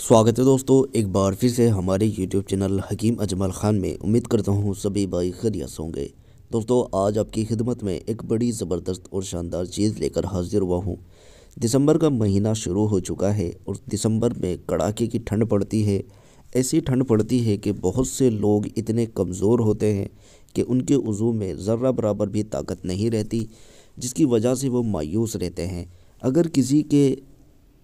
स्वागत है दोस्तों एक बार फिर से हमारे यूट्यूब चैनल हकीम अजमल ख़ान में उम्मीद करता हूँ सभी भाई खरियत होंगे दोस्तों आज आपकी खिदमत में एक बड़ी ज़बरदस्त और शानदार चीज़ लेकर हाजिर हुआ हूँ दिसंबर का महीना शुरू हो चुका है और दिसंबर में कड़ाके की ठंड पड़ती है ऐसी ठंड पड़ती है कि बहुत से लोग इतने कमज़ोर होते हैं कि उनके वजू में ज़र्रा बराबर भी ताकत नहीं रहती जिसकी वजह से वो मायूस रहते हैं अगर किसी के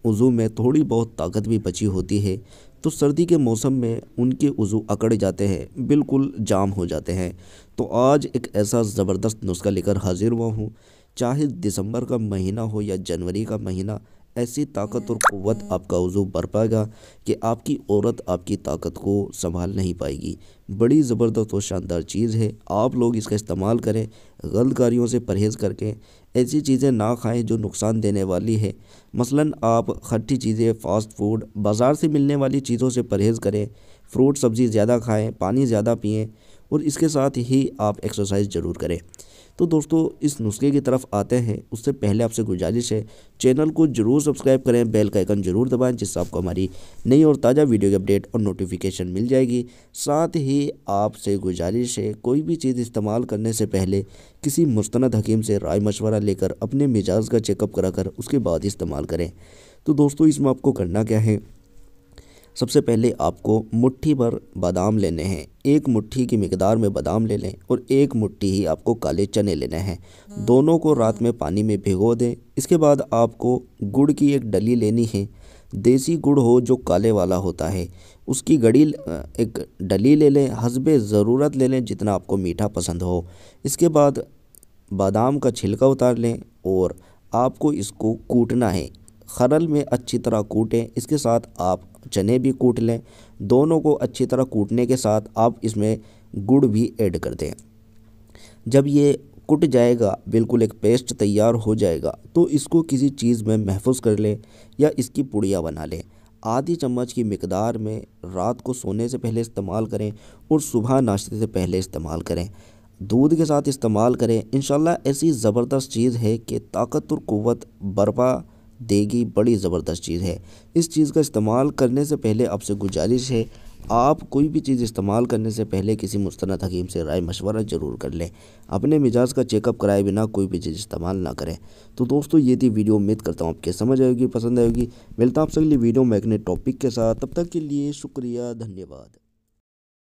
वज़ू में थोड़ी बहुत ताकत भी बची होती है तो सर्दी के मौसम में उनके वज़ू अकड़ जाते हैं बिल्कुल जाम हो जाते हैं तो आज एक ऐसा ज़बरदस्त नुस्खा लेकर हाज़िर हुआ हूँ चाहे दिसंबर का महीना हो या जनवरी का महीना ऐसी ताकत और क़वत आपका वज़ू भर पाएगा कि आपकी औरत आपकी ताकत को संभाल नहीं पाएगी बड़ी ज़बरदस्त और शानदार चीज़ है आप लोग इसका इस्तेमाल करें गलत कारियों से परहेज़ करके ऐसी चीज़ें ना खाएं जो नुकसान देने वाली है मसलन आप खट्टी चीज़ें फ़ास्ट फूड बाज़ार से मिलने वाली चीज़ों से परहेज़ करें फ्रूट सब्ज़ी ज़्यादा खाएँ पानी ज़्यादा पिएँ और इसके साथ ही आप एक्सरसाइज ज़रूर करें तो दोस्तों इस नुस्खे की तरफ आते हैं उससे पहले आपसे गुजारिश है चैनल को जरूर सब्सक्राइब करें बेल का आइकन जरूर दबाएं जिससे आपको हमारी नई और ताज़ा वीडियो की अपडेट और नोटिफिकेशन मिल जाएगी साथ ही आपसे गुजारिश है कोई भी चीज़ इस्तेमाल करने से पहले किसी मुस्ंद हकीम से राय मशवरा लेकर अपने मिजाज का चेकअप करा कर उसके बाद इस्तेमाल करें तो दोस्तों इसमें आपको करना क्या है सबसे पहले आपको मुट्ठी भर बादाम लेने हैं एक मुट्ठी की मकदार में बादाम ले लें और एक मुट्ठी ही आपको काले चने लेने हैं दोनों को रात में पानी में भिगो दें इसके बाद आपको गुड़ की एक डली लेनी है देसी गुड़ हो जो काले वाला होता है उसकी गड़ी एक डली ले लें हसब ज़रूरत ले लें जितना आपको मीठा पसंद हो इसके बाद बादाम का छिलका उतार लें और आपको इसको कूटना है खरल में अच्छी तरह कूटें इसके साथ आप चने भी कूट लें दोनों को अच्छी तरह कूटने के साथ आप इसमें गुड़ भी ऐड कर दें जब ये कुट जाएगा बिल्कुल एक पेस्ट तैयार हो जाएगा तो इसको किसी चीज़ में महफूज कर लें या इसकी पुड़िया बना लें आधी चम्मच की मकदार में रात को सोने से पहले इस्तेमाल करें और सुबह नाश्ते से पहले इस्तेमाल करें दूध के साथ इस्तेमाल करें इन ऐसी ज़बरदस्त चीज़ है कि ताकत और कुत बर्पा देगी बड़ी ज़बरदस्त चीज़ है इस चीज़ का इस्तेमाल करने से पहले आपसे गुजारिश है आप कोई भी चीज़ इस्तेमाल करने से पहले किसी मुस्तंद हकीम से राय मशवरा ज़रूर कर लें अपने मिजाज का चेकअप कराए बिना कोई भी चीज़ इस्तेमाल ना करें तो दोस्तों ये थी वीडियो उम्मीद करता हूँ आपके समझ आएगी पसंद आएगी मिलता हूँ आपसे अगली वीडियो में अपने टॉपिक के साथ तब तक के लिए शुक्रिया धन्यवाद